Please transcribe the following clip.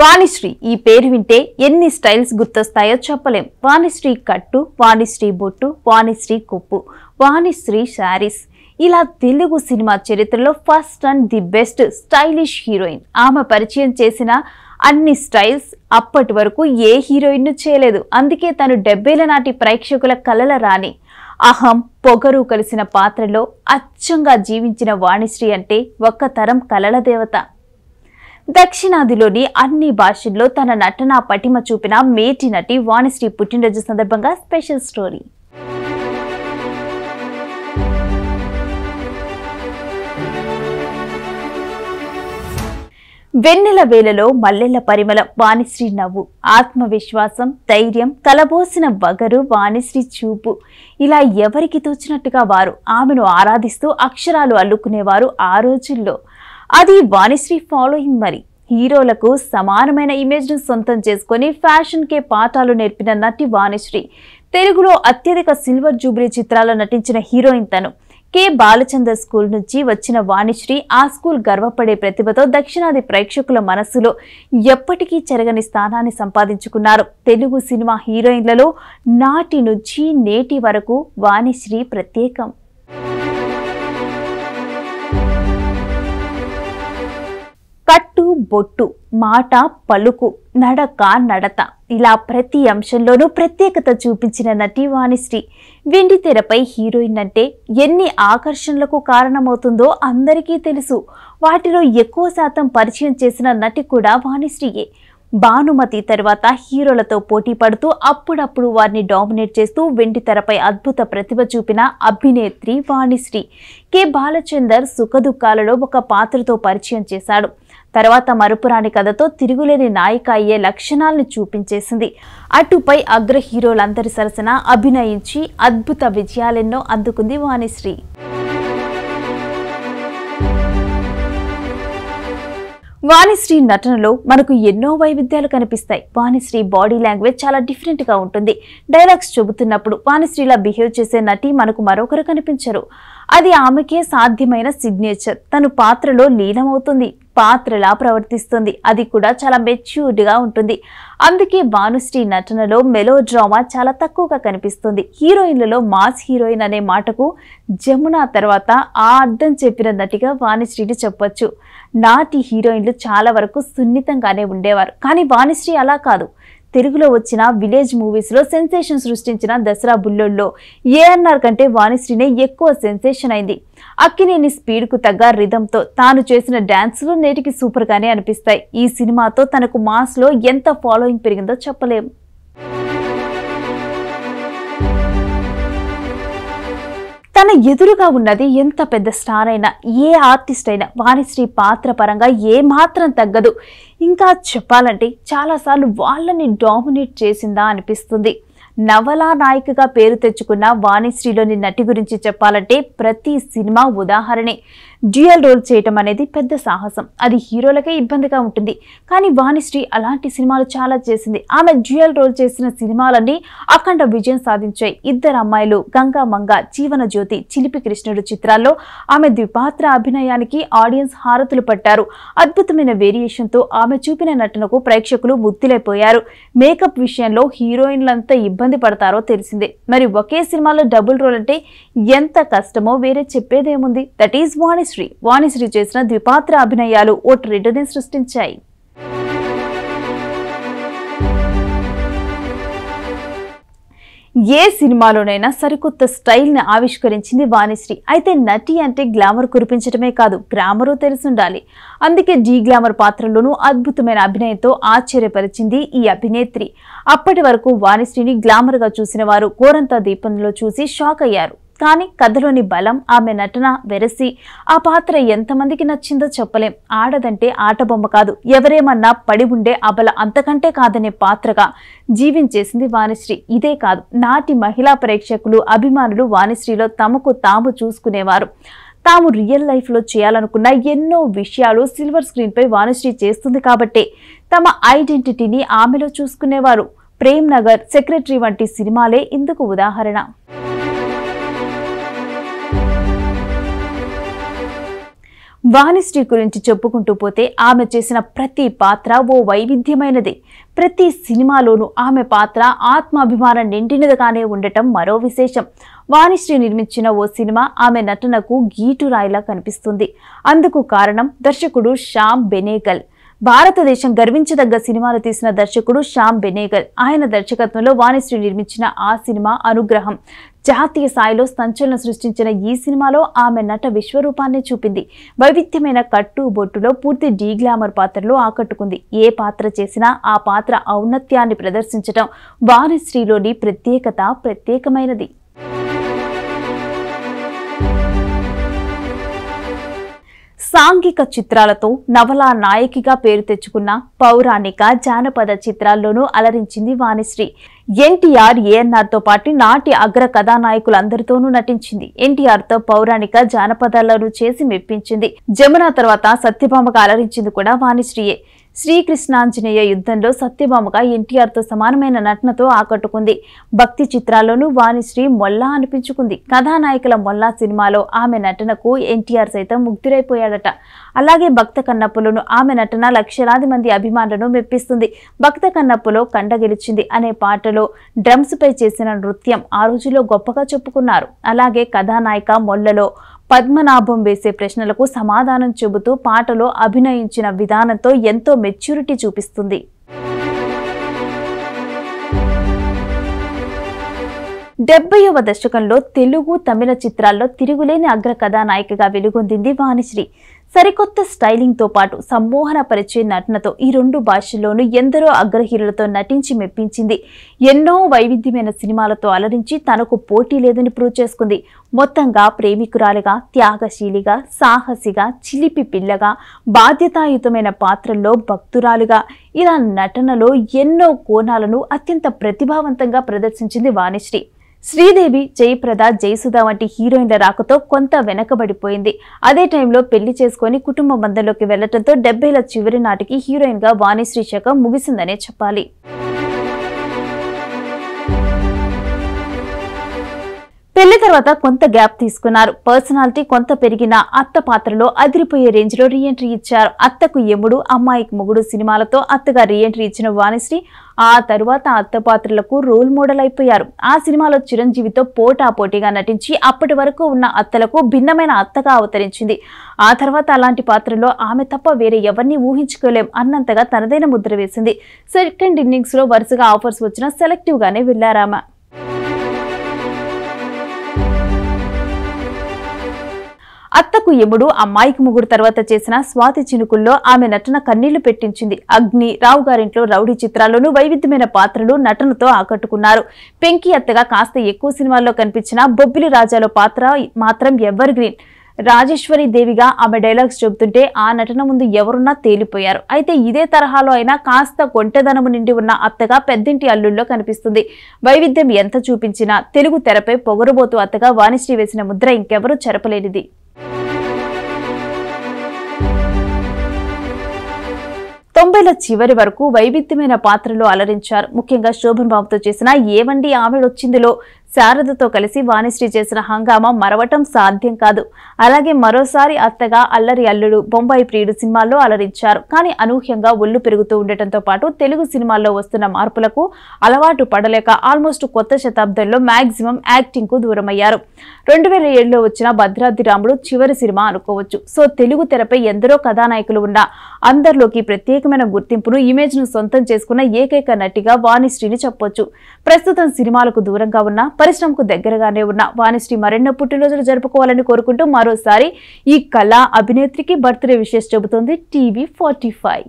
వాణిశ్రీ ఈ పేరు వింటే ఎన్ని స్టైల్స్ గుర్తొస్తాయో చెప్పలేం వాణిశ్రీ కట్టు వాణిశ్రీ బొట్టు వాణిశ్రీ కుప్పు వాణిశ్రీ శారీస్ ఇలా తెలుగు సినిమా చరిత్రలో first and the best stylish heroine ఆమె పరిచయం చేసిన అన్ని స్టైల్స్ అప్పటి వరకు ఏ హీరోయిన్ను చేయలేదు అందుకే తను డెబ్బేల నాటి ప్రేక్షకుల కలల రాని అహం పొగరు కలిసిన పాత్రలో అచ్చంగా జీవించిన వాణిశ్రీ అంటే ఒక్క తరం కలల దేవత దక్షిణాదిలోని అన్ని భాషల్లో తన నటన పటిమ చూపిన మేటి నటి వాణిశ్రీ పుట్టినరోజు సందర్భంగా స్పెషల్ స్టోరీ వెన్నెల వేలలో మల్లెల పరిమళ వాణిశ్రీ నవ్వు ఆత్మవిశ్వాసం ధైర్యం తలబోసిన వగరు వాణిశ్రీ చూపు ఇలా ఎవరికి తోచినట్టుగా వారు ఆమెను ఆరాధిస్తూ అక్షరాలు అల్లుకునేవారు ఆ రోజుల్లో అది వాణిశ్రీ ఫాలోయింగ్ మరి హీరోలకు సమానమైన ఇమేజ్ను సొంతం చేసుకుని ఫ్యాషన్కే పాఠాలు నేర్పిన నటి వాణిశ్రీ తెలుగులో అత్యధిక సిల్వర్ జూబ్లీ చిత్రాల్లో నటించిన హీరోయిన్ తను కె బాలచంద్ర స్కూల్ నుంచి వచ్చిన వాణిశ్రీ ఆ స్కూల్ గర్వపడే ప్రతిభతో దక్షిణాది ప్రేక్షకుల మనస్సులో ఎప్పటికీ చెరగని స్థానాన్ని సంపాదించుకున్నారు తెలుగు సినిమా హీరోయిన్లలో నాటి నుంచి నేటి వరకు వాణిశ్రీ ప్రత్యేకం కట్టు బొట్టు మాట పలుకు నడక నడత ఇలా ప్రతి అంశంలోనూ ప్రత్యేకత చూపించిన నటి వాణిశ్రీ వెండి తెరపై హీరోయిన్ అంటే ఎన్ని ఆకర్షణలకు కారణమవుతుందో అందరికీ తెలుసు వాటిలో ఎక్కువ శాతం పరిచయం చేసిన నటి కూడా వాణిశ్రీయే భానుమతి తర్వాత హీరోలతో పోటీ పడుతూ అప్పుడప్పుడు వారిని డామినేట్ చేస్తూ వెండి తెరపై అద్భుత ప్రతిభ చూపిన అభినేత్రి వాణిశ్రీ కె బాలచందర్ సుఖదుఖాలలో ఒక పాత్రతో పరిచయం చేశాడు తర్వాత మరుపురాని కథతో తిరుగులేని నాయిక అయ్యే లక్షణాలను చూపించేసింది అటుపై అగ్ర హీరోలందరి సరసన అభినయించి అద్భుత విజయాలెన్నో అందుకుంది వాణిశ్రీ వాణిశ్రీ నటనలో మనకు ఎన్నో వైవిధ్యాలు కనిపిస్తాయి వాణిశ్రీ బాడీ లాంగ్వేజ్ చాలా డిఫరెంట్గా ఉంటుంది డైలాగ్స్ చెబుతున్నప్పుడు వాణిశ్రీలా బిహేవ్ చేసే నటి మనకు మరొకరు కనిపించరు అది ఆమెకే సాధ్యమైన సిగ్నేచర్ తను పాత్రలో లీనమవుతుంది పాత్రలా ప్రవర్తిస్తుంది అది కూడా చాలా మెచ్యూర్డ్గా ఉంటుంది అందుకే భానుశ్రీ నటనలో మెలో డ్రామా చాలా తక్కువగా కనిపిస్తుంది హీరోయిన్లలో మాస్ హీరోయిన్ అనే మాటకు జమున తర్వాత ఆ అర్థం చెప్పిన నటిగా వాణిశ్రీని చెప్పొచ్చు నాటి హీరోయిన్లు చాలా వరకు సున్నితంగానే ఉండేవారు కానీ వాణిశ్రీ అలా కాదు తెలుగులో వచ్చిన విలేజ్ మూవీస్లో సెన్సేషన్ సృష్టించిన దసరా బుల్లోల్లో ఏఆర్ఆర్ కంటే వాణిశ్రీనే ఎక్కువ సెన్సేషన్ అయింది అక్కినేని స్పీడ్కు తగ్గ రిధంతో తాను చేసిన డ్యాన్సులు నేటికి సూపర్గానే అనిపిస్తాయి ఈ సినిమాతో తనకు మాస్లో ఎంత ఫాలోయింగ్ పెరిగిందో చెప్పలేము తన ఎదురుగా ఉన్నది ఎంత పెద్ద స్టార్ అయినా ఏ ఆర్టిస్ట్ అయినా వాణిశ్రీ పాత్ర పరంగా ఏ మాత్రం తగ్గదు ఇంకా చెప్పాలంటే చాలాసార్లు వాళ్ళని డామినేట్ చేసిందా అనిపిస్తుంది నవలా నాయకగా పేరు తెచ్చుకున్న వాణిశ్రీలోని నటి గురించి చెప్పాలంటే ప్రతి సినిమా ఉదాహరణే డ్యూయల్ రోల్ చేయటం అనేది పెద్ద సాహసం అది హీరోలకే ఇబ్బందిగా ఉంటుంది కానీ వాణిశ్రీ అలాంటి సినిమాలు చాలా చేసింది ఆమె డ్యూయల్ రోల్ చేసిన సినిమాలన్నీ అఖండ విజయం సాధించాయి ఇద్దరు అమ్మాయిలు గంగా మంగ జీవన జ్యోతి చిలిపి కృష్ణుడు చిత్రాల్లో ఆమె ద్విపాత్ర అభినయానికి ఆడియన్స్ హారతులు పట్టారు అద్భుతమైన వేరియేషన్తో ఆమె చూపిన నటనకు ప్రేక్షకులు ముద్దులైపోయారు మేకప్ విషయంలో హీరోయిన్లంతా ఇబ్బంది పడతారో తెలిసిందే మరి ఒకే సినిమాలో డబుల్ రోల్ అంటే ఎంత కష్టమో వేరే చెప్పేదేముంది దట్ ఈజ్ వాణి వాణిశ్రీ వాణిశ్రీ చేసిన ద్విపాత్ర అభినయాలు ఓ ట్రెండ్ని సృష్టించాయి ఏ సినిమాలోనైనా సరికొత్త స్టైల్ని ఆవిష్కరించింది వాణిశ్రీ అయితే నటి అంటే గ్లామర్ కురిపించడమే కాదు గ్లామరు తెలిసుండాలి అందుకే డీ గ్లామర్ పాత్రలోనూ అద్భుతమైన అభినయంతో ఆశ్చర్యపరిచింది ఈ అభినేత్రి అప్పటి వరకు వాణిశ్రీని గ్లామర్గా చూసిన వారు కోరంతా దీపంలో చూసి షాక్ అయ్యారు కానీ కథలోని బలం ఆమె నటన వెరసి ఆ పాత్ర ఎంతమందికి నచ్చిందో చెప్పలేం ఆడదంటే ఆటబొమ్మ కాదు ఎవరేమన్నా పడి ఉండే అబల అంతకంటే కాదనే పాత్రగా జీవించేసింది వాణిశ్రీ ఇదే కాదు నాటి మహిళా ప్రేక్షకులు అభిమానులు వాణిశ్రీలో తమకు తాము చూసుకునేవారు తాము రియల్ లైఫ్లో చేయాలనుకున్న ఎన్నో విషయాలు సిల్వర్ స్క్రీన్పై వాణిశ్రీ చేస్తుంది కాబట్టే తమ ఐడెంటిటీని ఆమెలో చూసుకునేవారు ప్రేమ్ నగర్ సెక్రటరీ వంటి సినిమాలే ఇందుకు ఉదాహరణ వాణిశ్రీ గురించి చెప్పుకుంటూ పోతే ఆమె చేసిన ప్రతి పాత్ర ఓ వైవిధ్యమైనది ప్రతి సినిమాలోనూ ఆమె పాత్ర ఆత్మాభిమానం నిండినదిగానే ఉండటం మరో విశేషం వాణిశ్రీ నిర్మించిన ఓ సినిమా ఆమె నటనకు గీటురాయిలా కనిపిస్తుంది అందుకు కారణం దర్శకుడు శ్యామ్ బెనేగల్ భారతదేశం గర్వించదగ్గ సినిమాలు తీసిన దర్శకుడు శ్యామ్ బెనేగల్ ఆయన దర్శకత్వంలో వాణిశ్రీ నిర్మించిన ఆ సినిమా అనుగ్రహం జాతీయ స్థాయిలో సంచలనం సృష్టించిన ఈ సినిమాలో ఆమె నట విశ్వరూపాన్ని చూపింది వైవిధ్యమైన కట్టు బొట్టులో పూర్తి డీగ్లామర్ పాత్రలో ఆకట్టుకుంది ఏ పాత్ర చేసినా ఆ పాత్ర ఔన్నత్యాన్ని ప్రదర్శించడం స్త్రీలోని ప్రత్యేకత ప్రత్యేకమైనది సాంఘిక చిత్రాలతో నవలా నాయకిగా పేరు తెచ్చుకున్న పౌరాణిక జానపద చిత్రాల్లోనూ అలరించింది వాణిశ్రీ ఎన్టీఆర్ తో పాటు నాటి అగ్ర కథానాయకులందరితోనూ నటించింది ఎన్టీఆర్ తో పౌరాణిక జానపదాలను చేసి మెప్పించింది జమున తర్వాత సత్యభామగా అలరించింది కూడా వాణిశ్రీయే శ్రీకృష్ణాంజనేయ యుద్ధంలో సత్యభామగా ఎన్టీఆర్తో సమానమైన నటనతో ఆకట్టుకుంది భక్తి చిత్రాల్లోనూ వాణిశ్రీ మొల్లా అనిపించుకుంది కథానాయకుల మొల్లా సినిమాలో ఆమె నటనకు ఎన్టీఆర్ సైతం ముగ్ధురైపోయాడట అలాగే భక్త కన్నప్పులను ఆమె నటన లక్షలాది మంది అభిమానులను మెప్పిస్తుంది భక్త కన్నప్పులో కండ గెలిచింది అనే పాటలో డ్రమ్స్పై చేసిన నృత్యం ఆ రోజుల్లో గొప్పగా చెప్పుకున్నారు అలాగే కథానాయిక మొల్లలో పద్మనాభం వేసే ప్రశ్నలకు సమాధానం చెబుతూ పాటలో అభినయించిన విధానంతో ఎంతో మెచ్యూరిటీ చూపిస్తుంది డెబ్బైవ దశకంలో తెలుగు తమిళ చిత్రాల్లో తిరుగులేని అగ్ర కథానాయికగా వెలుగొందింది వాణిశ్రీ సరికొత్త స్టైలింగ్తో పాటు పరిచే నటనతో ఈ రెండు భాషల్లోనూ ఎందరో అగ్రహీరులతో నటించి మెప్పించింది ఎన్నో వైవిధ్యమైన సినిమాలతో అలరించి తనకు పోటీ లేదని ప్రూవ్ చేసుకుంది మొత్తంగా ప్రేమికురాలుగా త్యాగశీలిగా సాహసిగా చిలిపి పిల్లగా బాధ్యతాయుతమైన పాత్రల్లో భక్తురాలుగా ఇలా నటనలో ఎన్నో కోణాలను అత్యంత ప్రతిభావంతంగా ప్రదర్శించింది వాణిశ్రీ శ్రీదేవి జయప్రద జయసుధ వంటి హీరోయిన్ల రాకతో కొంత వెనకబడిపోయింది అదే టైంలో పెళ్లి చేసుకుని కుటుంబ బంధంలోకి వెళ్లడంతో డెబ్బైల చివరి నాటికి గా వాణిశ్రీ శకం ముగిసిందనే చెప్పాలి పెళ్లి తర్వాత కొంత గ్యాప్ తీసుకున్నారు పర్సనాలిటీ కొంత పెరిగిన అత్త పాత్రలో అదిరిపోయే రేంజ్ లో రీఎంట్రీ ఇచ్చారు అత్తకు ఎముడు అమ్మాయికి మొగుడు సినిమాలతో అత్తగా రీఎంట్రీ ఇచ్చిన వాణిశ్రీ ఆ తరువాత అత్త పాత్రలకు రోల్ మోడల్ అయిపోయారు ఆ సినిమాలో చిరంజీవితో పోటా పోటీగా నటించి అప్పటి వరకు ఉన్న అత్తలకు భిన్నమైన అత్తగా అవతరించింది ఆ తర్వాత అలాంటి పాత్రలో ఆమె తప్ప వేరే ఎవరిని ఊహించుకోలేం అన్నంతగా తనదైన ముద్ర వేసింది సెకండ్ ఇన్నింగ్స్ లో వరుసగా ఆఫర్స్ వచ్చినా సెలెక్టివ్ గానే వెళ్లారామా అత్తకు యముడు అమ్మాయికి ముగుడు తర్వాత చేసిన స్వాతి చినుకుల్లో ఆమె నటన కన్నీళ్లు పెట్టించింది అగ్ని రావు గారింట్లో రౌడీ చిత్రాల్లోనూ వైవిధ్యమైన పాత్రలు నటనతో ఆకట్టుకున్నారు పెంకి అత్తగా కాస్త ఎక్కువ సినిమాల్లో కనిపించిన బొబ్బిలి రాజాలో పాత్ర మాత్రం ఎవర్ గ్రీన్ రాజేశ్వరి దేవిగా ఆమె డైలాగ్స్ చెబుతుంటే ఆ నటన ముందు ఎవరున్నా తేలిపోయారు అయితే ఇదే తరహాలో అయినా కాస్త గొంటెదనము నిండి ఉన్న అత్తగా పెద్దింటి అల్లుల్లో కనిపిస్తుంది వైవిధ్యం ఎంత చూపించినా తెలుగు తెరపై పొగరుబోతు అత్తగా వాణిశ్రీ వేసిన ముద్ర ఇంకెవరూ చెరపలేనిది తొంభైల చివరి వరకు వైవిధ్యమైన పాత్రలో అలరించారు ముఖ్యంగా శోభన్ బాబుతో చేసిన ఏవండి ఆమెడొచ్చిందిలో శారదతో కలిసి వాణిశ్రీ చేసిన హంగామా మరవటం సాధ్యం కాదు అలాగే మరోసారి అత్తగా అల్లరి అల్లుడు బొంబాయి ప్రియుడు సినిమాల్లో అలరించారు కానీ అనూహ్యంగా ఒళ్ళు పెరుగుతూ ఉండటంతో పాటు తెలుగు సినిమాల్లో వస్తున్న మార్పులకు అలవాటు పడలేక ఆల్మోస్ట్ కొత్త శతాబ్దంలో మ్యాక్సిమం యాక్టింగ్ కు దూరమయ్యారు రెండు వేల ఏడులో వచ్చిన భద్రాద్రి రాముడు చివరి సినిమా అనుకోవచ్చు సో తెలుగు తెరపై ఎందరో కథానాయకులు ఉన్నా అందరిలోకి ప్రత్యేకమైన గుర్తింపును ఇమేజ్ ను సొంతం చేసుకున్న ఏకైక నటిగా వాణిశ్రీని చెప్పొచ్చు ప్రస్తుతం సినిమాలకు దూరంగా ఉన్నా పరిశ్రమకు దగ్గరగానే ఉన్న వాణిశ్రీ మరెన్నో పుట్టినరోజులు జరుపుకోవాలని కోరుకుంటూ మరోసారి ఈ కళా అభినేత్రికి బర్త్డే విషయం చెబుతోంది టీవీ ఫార్టీ